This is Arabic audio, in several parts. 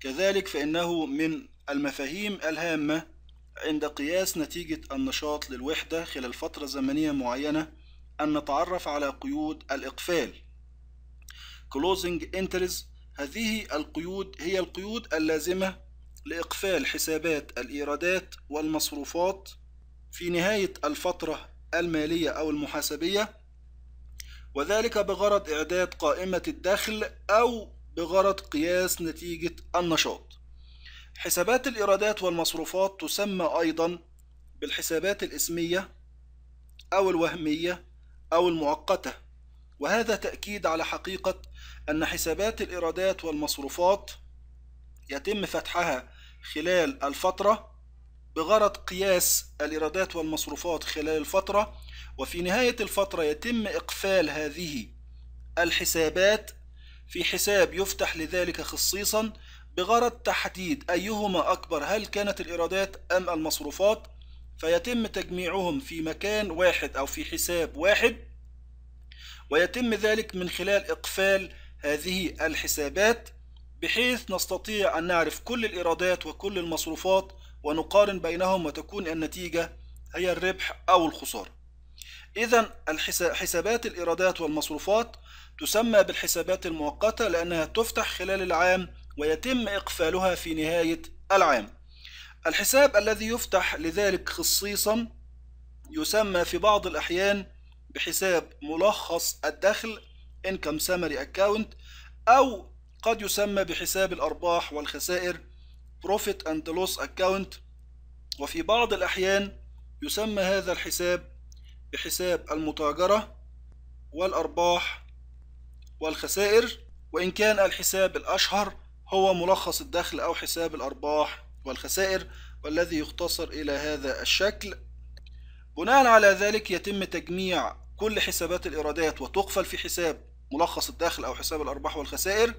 كذلك فإنه من المفاهيم الهامة عند قياس نتيجة النشاط للوحدة خلال فترة زمنية معينة أن نتعرف على قيود الإقفال Closing Entries هذه القيود هي القيود اللازمة لإقفال حسابات الإيرادات والمصروفات في نهاية الفترة المالية أو المحاسبية وذلك بغرض إعداد قائمة الدخل أو بغرض قياس نتيجة النشاط حسابات الإيرادات والمصروفات تسمى أيضا بالحسابات الإسمية أو الوهمية أو المؤقتة وهذا تأكيد على حقيقة أن حسابات الإيرادات والمصروفات يتم فتحها خلال الفترة بغرض قياس الإيرادات والمصروفات خلال الفترة وفي نهاية الفترة يتم إقفال هذه الحسابات في حساب يفتح لذلك خصيصا بغرض تحديد أيهما أكبر هل كانت الإيرادات أم المصروفات فيتم تجميعهم في مكان واحد أو في حساب واحد ويتم ذلك من خلال إقفال هذه الحسابات بحيث نستطيع أن نعرف كل الإيرادات وكل المصروفات ونقارن بينهم وتكون النتيجة هي الربح أو الخسارة إذا حسابات الإيرادات والمصروفات تسمى بالحسابات المؤقتة لأنها تفتح خلال العام ويتم إقفالها في نهاية العام الحساب الذي يفتح لذلك خصيصا يسمى في بعض الأحيان بحساب ملخص الدخل Income Summary Account أو قد يسمى بحساب الأرباح والخسائر Profit and Loss Account وفي بعض الأحيان يسمى هذا الحساب بحساب المتاجرة والأرباح والخسائر وإن كان الحساب الأشهر هو ملخص الدخل أو حساب الأرباح والخسائر والذي يختصر إلى هذا الشكل بناء على ذلك يتم تجميع كل حسابات الإيرادات وتقفل في حساب ملخص الدخل أو حساب الأرباح والخسائر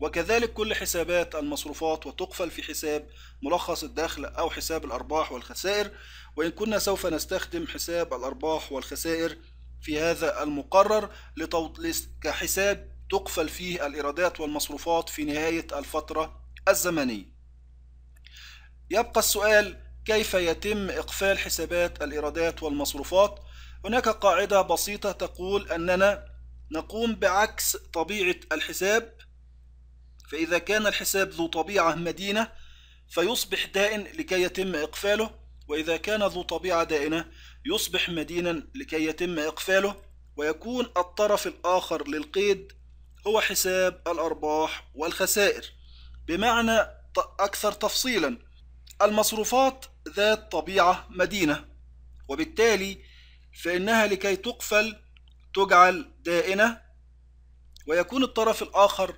وكذلك كل حسابات المصروفات وتقفل في حساب ملخص الدخل أو حساب الأرباح والخسائر وإن كنا سوف نستخدم حساب الأرباح والخسائر في هذا المقرر كحساب تقفل فيه الإيرادات والمصروفات في نهاية الفترة الزمنية يبقى السؤال كيف يتم إقفال حسابات الإيرادات والمصروفات هناك قاعدة بسيطة تقول أننا نقوم بعكس طبيعة الحساب فإذا كان الحساب ذو طبيعة مدينة فيصبح دائن لكي يتم إقفاله وإذا كان ذو طبيعة دائنة يصبح مدينا لكي يتم إقفاله ويكون الطرف الآخر للقيد هو حساب الأرباح والخسائر بمعنى أكثر تفصيلا المصروفات ذات طبيعة مدينة وبالتالي فإنها لكي تقفل تجعل دائنة ويكون الطرف الآخر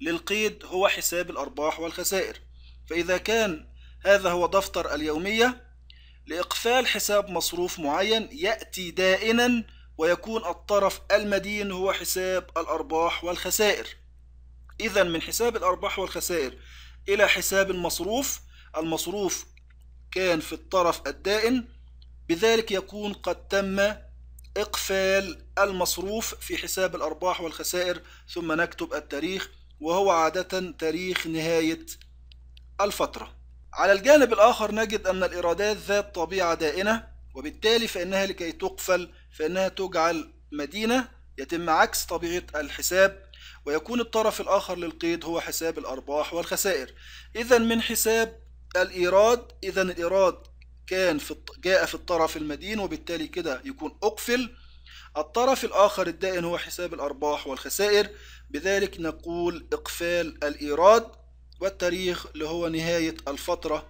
للقيد هو حساب الأرباح والخسائر فإذا كان هذا هو دفتر اليومية لإقفال حساب مصروف معين يأتي دائما ويكون الطرف المدين هو حساب الأرباح والخسائر إذا من حساب الأرباح والخسائر إلى حساب المصروف المصروف كان في الطرف الدائن بذلك يكون قد تم إقفال المصروف في حساب الأرباح والخسائر ثم نكتب التاريخ وهو عادة تاريخ نهاية الفترة على الجانب الآخر نجد أن الإيرادات ذات طبيعة دائنة وبالتالي فإنها لكي تقفل فإنها تجعل مدينة يتم عكس طبيعة الحساب ويكون الطرف الآخر للقيد هو حساب الأرباح والخسائر إذا من حساب الإيراد إذا الإيراد كان في جاء في الطرف المدين وبالتالي كده يكون أقفل الطرف الآخر الدائن هو حساب الأرباح والخسائر بذلك نقول إقفال الإيراد والتاريخ اللي هو نهاية الفترة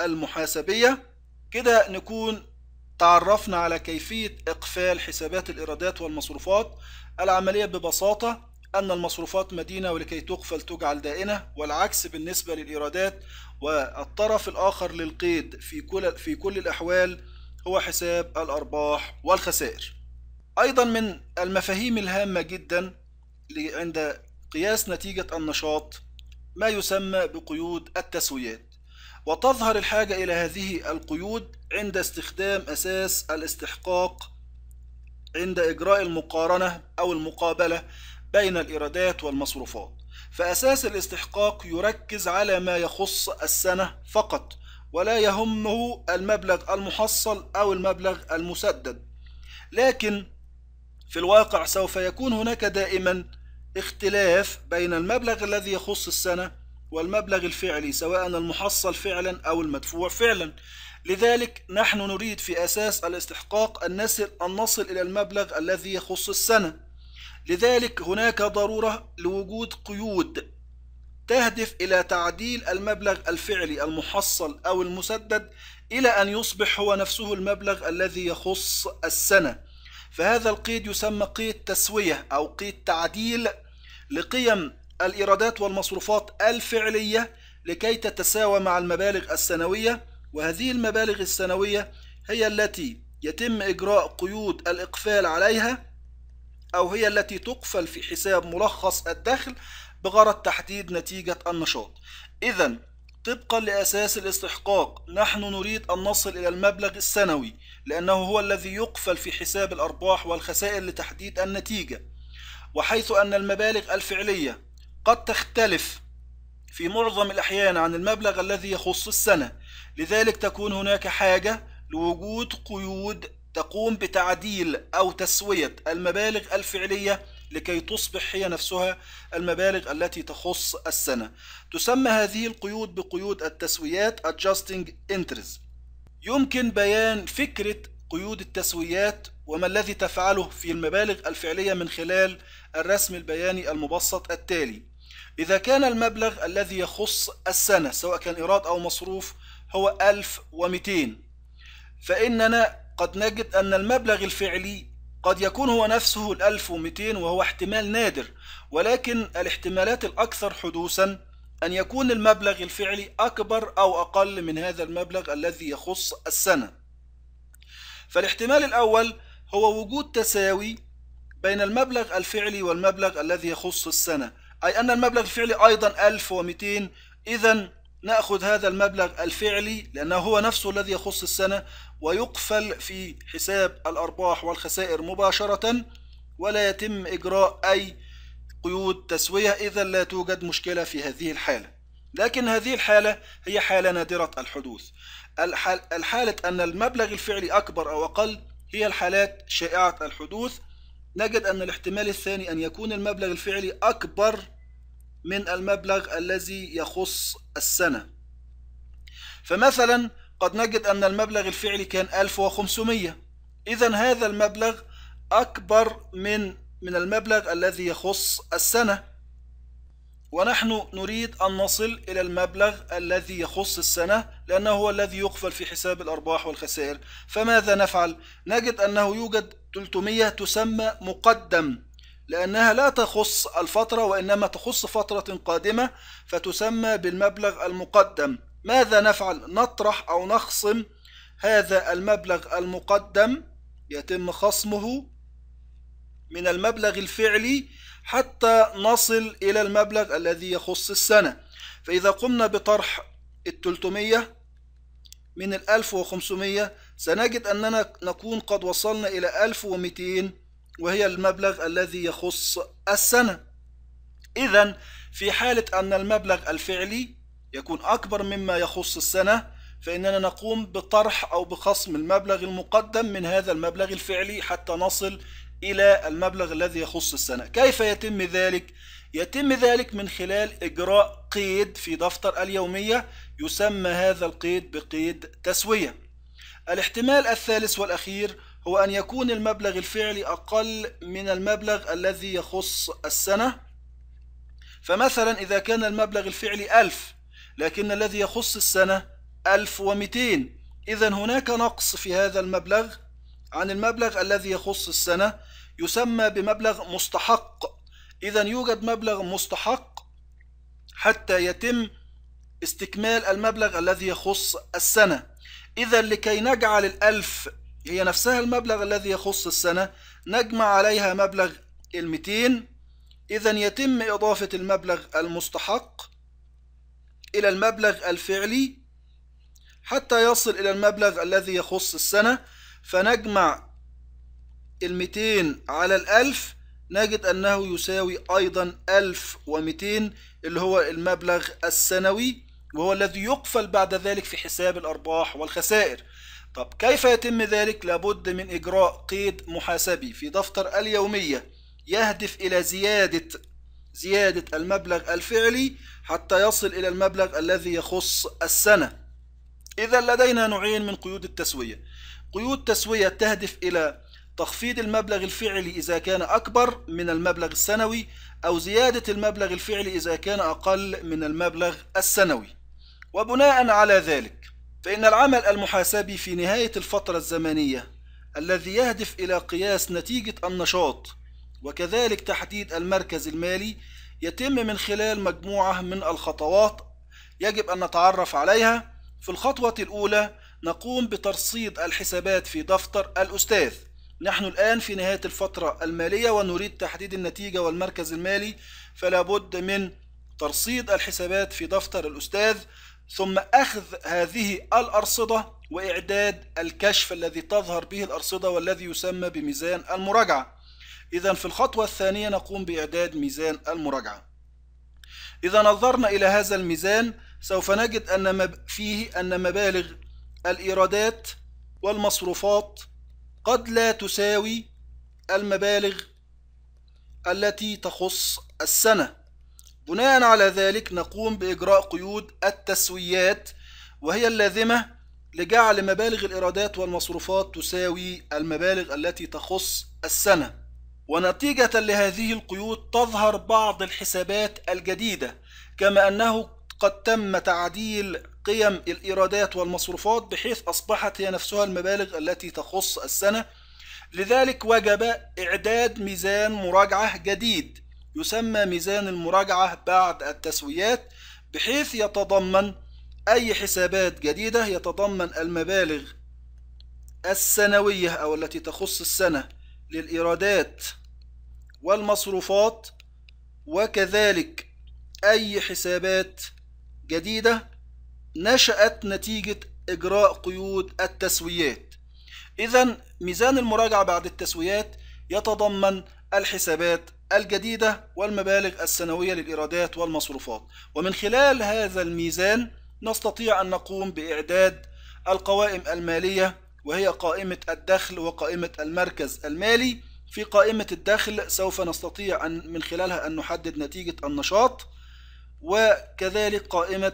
المحاسبية كده نكون تعرفنا على كيفية إقفال حسابات الإيرادات والمصروفات العملية ببساطة أن المصروفات مدينة ولكي تقفل تجعل دائنة والعكس بالنسبة للإيرادات والطرف الآخر للقيد في كل, في كل الأحوال هو حساب الأرباح والخسائر أيضا من المفاهيم الهامة جدا عند قياس نتيجة النشاط ما يسمى بقيود التسويات وتظهر الحاجة إلى هذه القيود عند استخدام أساس الاستحقاق عند إجراء المقارنة أو المقابلة بين الإيرادات والمصروفات فأساس الاستحقاق يركز على ما يخص السنة فقط ولا يهمه المبلغ المحصل أو المبلغ المسدد لكن في الواقع سوف يكون هناك دائما اختلاف بين المبلغ الذي يخص السنة والمبلغ الفعلي سواء المحصل فعلا أو المدفوع فعلا لذلك نحن نريد في أساس الاستحقاق أن نصل, أن نصل إلى المبلغ الذي يخص السنة لذلك هناك ضرورة لوجود قيود تهدف إلى تعديل المبلغ الفعلي المحصل أو المسدد إلى أن يصبح هو نفسه المبلغ الذي يخص السنة فهذا القيد يسمى قيد تسوية أو قيد تعديل لقيم الإيرادات والمصروفات الفعلية لكي تتساوى مع المبالغ السنوية وهذه المبالغ السنوية هي التي يتم إجراء قيود الإقفال عليها أو هي التي تقفل في حساب ملخص الدخل بغرض تحديد نتيجة النشاط إذا طبقا لأساس الاستحقاق نحن نريد أن نصل إلى المبلغ السنوي لأنه هو الذي يقفل في حساب الأرباح والخسائر لتحديد النتيجة وحيث أن المبالغ الفعلية قد تختلف في معظم الأحيان عن المبلغ الذي يخص السنة لذلك تكون هناك حاجة لوجود قيود تقوم بتعديل أو تسوية المبالغ الفعلية لكي تصبح هي نفسها المبالغ التي تخص السنة تسمى هذه القيود بقيود التسويات Adjusting Interest يمكن بيان فكرة قيود التسويات وما الذي تفعله في المبالغ الفعلية من خلال الرسم البياني المبسط التالي إذا كان المبلغ الذي يخص السنة سواء كان إيراد أو مصروف هو 1200 فإننا قد نجد أن المبلغ الفعلي قد يكون هو نفسه ال 1200 وهو احتمال نادر ولكن الاحتمالات الأكثر حدوثا أن يكون المبلغ الفعلي أكبر أو أقل من هذا المبلغ الذي يخص السنة فالاحتمال الأول هو وجود تساوي بين المبلغ الفعلي والمبلغ الذي يخص السنة أي أن المبلغ الفعلي أيضا 1200 إذا نأخذ هذا المبلغ الفعلي لأنه هو نفسه الذي يخص السنة ويقفل في حساب الأرباح والخسائر مباشرة ولا يتم إجراء أي قيود تسوية إذا لا توجد مشكلة في هذه الحالة لكن هذه الحالة هي حالة نادرة الحدوث الحالة أن المبلغ الفعلي أكبر أو أقل هي الحالات شائعة الحدوث نجد أن الاحتمال الثاني أن يكون المبلغ الفعلي أكبر من المبلغ الذي يخص السنة فمثلا قد نجد أن المبلغ الفعلي كان 1500 إذا هذا المبلغ أكبر من من المبلغ الذي يخص السنة ونحن نريد أن نصل إلى المبلغ الذي يخص السنة لأنه هو الذي يقفل في حساب الأرباح والخسائر فماذا نفعل؟ نجد أنه يوجد 300 تسمى مقدم لأنها لا تخص الفترة وإنما تخص فترة قادمة فتسمى بالمبلغ المقدم ماذا نفعل؟ نطرح أو نخصم هذا المبلغ المقدم يتم خصمه من المبلغ الفعلي حتى نصل إلى المبلغ الذي يخص السنة فإذا قمنا بطرح التلتمية 300 من الألف 1500 سنجد أننا نكون قد وصلنا إلى 1200 وهي المبلغ الذي يخص السنة إذا في حالة أن المبلغ الفعلي يكون أكبر مما يخص السنة فإننا نقوم بطرح أو بخصم المبلغ المقدم من هذا المبلغ الفعلي حتى نصل إلى المبلغ الذي يخص السنة كيف يتم ذلك؟ يتم ذلك من خلال إجراء قيد في دفتر اليومية يسمى هذا القيد بقيد تسوية الاحتمال الثالث والأخير هو أن يكون المبلغ الفعلي أقل من المبلغ الذي يخص السنة فمثلا إذا كان المبلغ الفعلي ألف لكن الذي يخص السنة ألف ومئتين إذا هناك نقص في هذا المبلغ عن المبلغ الذي يخص السنة يسمى بمبلغ مستحق إذا يوجد مبلغ مستحق حتى يتم استكمال المبلغ الذي يخص السنة إذا لكي نجعل الألف هي نفسها المبلغ الذي يخص السنة نجمع عليها مبلغ المتين إذا يتم إضافة المبلغ المستحق إلى المبلغ الفعلي حتى يصل إلى المبلغ الذي يخص السنة فنجمع الميتين على الألف نجد أنه يساوي أيضا ألف اللي هو المبلغ السنوي وهو الذي يقفل بعد ذلك في حساب الأرباح والخسائر طب كيف يتم ذلك لابد من إجراء قيد محاسبي في دفتر اليومية يهدف إلى زيادة زيادة المبلغ الفعلي حتى يصل إلى المبلغ الذي يخص السنة إذا لدينا نوعين من قيود التسوية قيود تسوية تهدف إلى تخفيض المبلغ الفعلي إذا كان أكبر من المبلغ السنوي أو زيادة المبلغ الفعلي إذا كان أقل من المبلغ السنوي وبناء على ذلك فإن العمل المحاسبي في نهاية الفترة الزمنية الذي يهدف إلى قياس نتيجة النشاط وكذلك تحديد المركز المالي يتم من خلال مجموعة من الخطوات يجب أن نتعرف عليها في الخطوة الأولى نقوم بترصيد الحسابات في دفتر الأستاذ نحن الآن في نهاية الفترة المالية ونريد تحديد النتيجة والمركز المالي فلا بد من ترصيد الحسابات في دفتر الأستاذ ثم أخذ هذه الأرصدة وإعداد الكشف الذي تظهر به الأرصدة والذي يسمى بميزان المراجعة إذا في الخطوة الثانية نقوم بإعداد ميزان المراجعة إذا نظرنا إلى هذا الميزان سوف نجد أن فيه أن مبالغ الإيرادات والمصروفات قد لا تساوي المبالغ التي تخص السنة بناء على ذلك نقوم بإجراء قيود التسويات وهي اللازمة لجعل مبالغ الإيرادات والمصروفات تساوي المبالغ التي تخص السنة ونتيجة لهذه القيود تظهر بعض الحسابات الجديدة كما أنه قد تم تعديل قيم الإيرادات والمصروفات بحيث أصبحت هي نفسها المبالغ التي تخص السنة لذلك وجب إعداد ميزان مراجعة جديد يسمى ميزان المراجعة بعد التسويات بحيث يتضمن أي حسابات جديدة يتضمن المبالغ السنوية أو التي تخص السنة للإيرادات والمصروفات وكذلك أي حسابات جديدة نشأت نتيجة إجراء قيود التسويات إذا ميزان المراجعة بعد التسويات يتضمن الحسابات الجديدة والمبالغ السنوية للإيرادات والمصروفات ومن خلال هذا الميزان نستطيع أن نقوم بإعداد القوائم المالية وهي قائمة الدخل وقائمة المركز المالي في قائمة الدخل سوف نستطيع أن من خلالها أن نحدد نتيجة النشاط وكذلك قائمة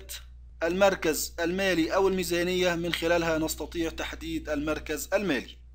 المركز المالي أو الميزانية من خلالها نستطيع تحديد المركز المالي